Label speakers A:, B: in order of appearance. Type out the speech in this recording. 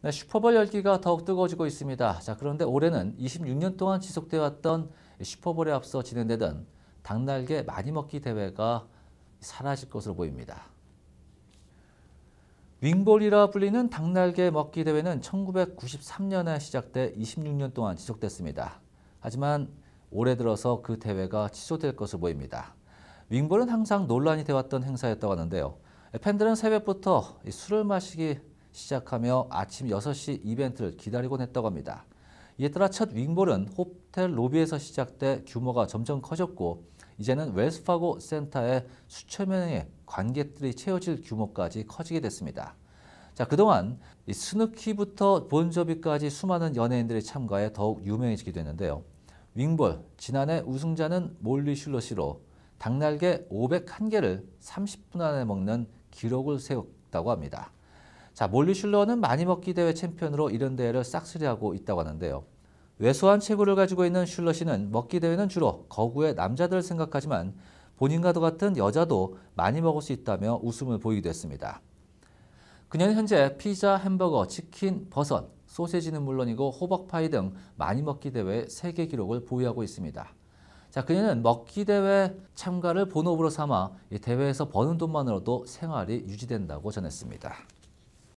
A: 네, 슈퍼볼 열기가 더욱 뜨거워지고 있습니다. 자, 그런데 올해는 26년 동안 지속돼 왔던 슈퍼볼에 앞서 진행되던 닭날개 많이 먹기 대회가 사라질 것으로 보입니다. 윙볼이라 불리는 닭날개 먹기 대회는 1993년에 시작돼 26년 동안 지속됐습니다. 하지만 올해 들어서 그 대회가 취소될 것으로 보입니다. 윙볼은 항상 논란이 되었던 행사였다고 하는데요. 팬들은 새벽부터 술을 마시기 시작하며 아침 6시 이벤트를 기다리곤 했다고 합니다. 이에 따라 첫 윙볼은 호텔 로비에서 시작돼 규모가 점점 커졌고 이제는 웰스파고 센터에 수천 명의 관객들이 채워질 규모까지 커지게 됐습니다. 자 그동안 스누키부터 본조비까지 수많은 연예인들이 참가해 더욱 유명해지기도 는데요 윙볼 지난해 우승자는 몰리 슐러시로 닭날개 501개를 30분 안에 먹는 기록을 세웠다고 합니다. 자, 몰리 슐러는 많이 먹기 대회 챔피언으로 이런 대회를 싹쓸이하고 있다고 하는데요. 왜소한 체구를 가지고 있는 슐러 씨는 먹기 대회는 주로 거구의 남자들을 생각하지만 본인과도 같은 여자도 많이 먹을 수 있다며 웃음을 보이기도 했습니다. 그녀는 현재 피자, 햄버거, 치킨, 버섯, 소세지는 물론이고 호박파이 등 많이 먹기 대회 세계 기록을 보유하고 있습니다. 자, 그녀는 먹기 대회 참가를 본업으로 삼아 대회에서 버는 돈만으로도 생활이 유지된다고 전했습니다.